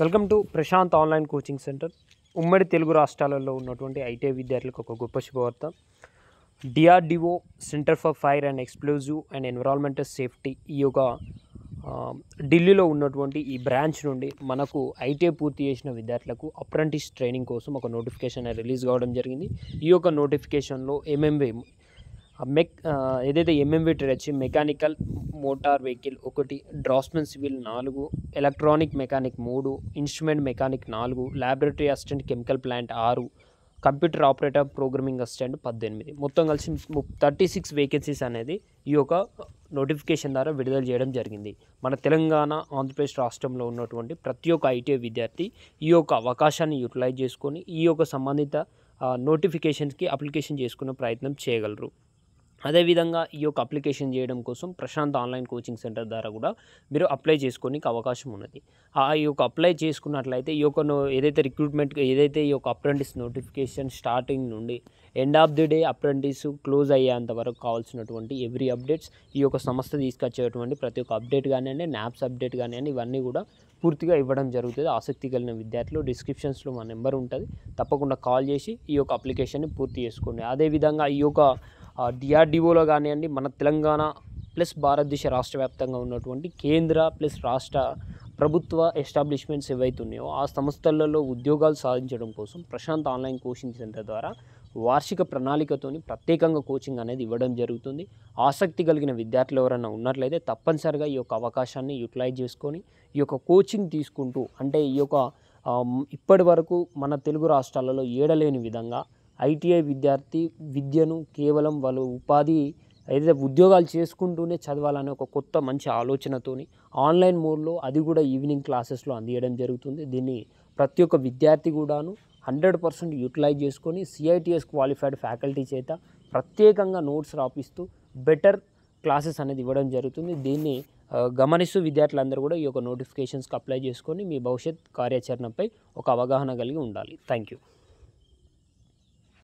welcome to Prashant online coaching centre ఉమ్మడి తెలుగు రాష్ట్రాలలో ఉన్నటువంటి ఐటీఐ విద్యార్థులకు ఒక గొప్ప శుభవార్త DRDO centre for fire and explosive and environmental safety ఈ యొక్క ఢిల్లీలో ఉన్నటువంటి ఈ బ్రాంచ్ నుండి మనకు ఐటీఐ పూర్తి చేసిన విద్యార్థులకు అప్రెంటిస్ ట్రైనింగ్ కోసం ఒక నోటిఫికేషన్ రిలీజ్ కావడం జరిగింది ఈ యొక్క నోటిఫికేషన్లో ఏమేమి మెక్ ఏదైతే ఎంఎంవి ట్రేడ్ వచ్చి మెకానికల్ మోటార్ వెహికల్ ఒకటి డ్రాస్మెన్ సివిల్ నాలుగు ఎలక్ట్రానిక్ మెకానిక్ మూడు ఇన్స్ట్రుమెంట్ మెకానిక్ నాలుగు ల్యాబొరేటరీ అసిస్టెంట్ కెమికల్ ప్లాంట్ ఆరు కంప్యూటర్ ఆపరేటర్ ప్రోగ్రామింగ్ అసిస్టెంట్ పద్దెనిమిది మొత్తం కలిసి థర్టీ సిక్స్ వేకెన్సీస్ అనేది ఈ యొక్క నోటిఫికేషన్ ద్వారా విడుదల చేయడం జరిగింది మన తెలంగాణ ఆంధ్రప్రదేశ్ రాష్ట్రంలో ఉన్నటువంటి ప్రతి ఒక్క ఐటీఐ విద్యార్థి ఈ యొక్క అవకాశాన్ని యూటిలైజ్ చేసుకొని ఈ యొక్క సంబంధిత నోటిఫికేషన్స్కి అప్లికేషన్ చేసుకునే ప్రయత్నం చేయగలరు అదేవిధంగా ఈ యొక్క అప్లికేషన్ చేయడం కోసం ప్రశాంత్ ఆన్లైన్ కోచింగ్ సెంటర్ ద్వారా కూడా మీరు అప్లై చేసుకోనికి అవకాశం ఉన్నది ఆ యొక్క అప్లై చేసుకున్నట్లయితే ఈ యొక్క ఏదైతే రిక్రూట్మెంట్ ఏదైతే ఈ యొక్క అప్రెంటిస్ నోటిఫికేషన్ స్టార్టింగ్ నుండి end of the day apprentice close అయ్యేంత వరకు కావాల్సినటువంటి ఎవ్రీ అప్డేట్స్ ఈ యొక్క సంస్థ తీసుకొచ్చేటువంటి ప్రతి ఒక్క అప్డేట్ కానివ్వండి న్యాప్స్ అప్డేట్ కానివ్వండి ఇవన్నీ కూడా పూర్తిగా ఇవ్వడం జరుగుతుంది ఆసక్తి కలిగిన విద్యార్థులు డిస్క్రిప్షన్స్లో మా నెంబర్ ఉంటుంది తప్పకుండా కాల్ చేసి ఈ యొక్క అప్లికేషన్ని పూర్తి చేసుకోండి అదేవిధంగా ఈ యొక్క డిఆర్డిఓలో కానివ్వండి మన తెలంగాణ ప్లస్ భారతదేశ రాష్ట్ర వ్యాప్తంగా ఉన్నటువంటి కేంద్ర ప్లస్ రాష్ట్ర ప్రభుత్వ ఎస్టాబ్లిష్మెంట్స్ ఏవైతే ఉన్నాయో ఆ సంస్థలలో ఉద్యోగాలు సాధించడం కోసం ప్రశాంత్ ఆన్లైన్ కోచింగ్ సెంటర్ ద్వారా వార్షిక ప్రణాళికతోని ప్రత్యేకంగా కోచింగ్ అనేది ఇవ్వడం జరుగుతుంది ఆసక్తి కలిగిన విద్యార్థులు ఎవరైనా ఉన్నట్లయితే తప్పనిసరిగా ఈ యొక్క అవకాశాన్ని యూటిలైజ్ చేసుకొని ఈ యొక్క కోచింగ్ తీసుకుంటూ అంటే ఈ యొక్క ఇప్పటి వరకు మన తెలుగు రాష్ట్రాలలో ఏడలేని విధంగా ఐటీఐ విద్యార్థి విద్యను కేవలం వాళ్ళు ఉపాధి ఏదైతే ఉద్యోగాలు చేసుకుంటూనే చదవాలనే ఒక కొత్త మంచి ఆలోచనతోని ఆన్లైన్ మోడ్లో అది కూడా ఈవినింగ్ క్లాసెస్లో అందియడం జరుగుతుంది దీన్ని ప్రతి ఒక్క విద్యార్థి కూడాను హండ్రెడ్ పర్సెంట్ యూటిలైజ్ చేసుకొని సిఐటిఎస్ క్వాలిఫైడ్ ఫ్యాకల్టీ చేత ప్రత్యేకంగా నోట్స్ రాపిస్తూ బెటర్ క్లాసెస్ అనేది ఇవ్వడం జరుగుతుంది దీన్ని గమనిస్తూ విద్యార్థులందరూ కూడా ఈ యొక్క నోటిఫికేషన్స్కి అప్లై చేసుకొని మీ భవిష్యత్ కార్యాచరణపై ఒక అవగాహన కలిగి ఉండాలి థ్యాంక్ యూ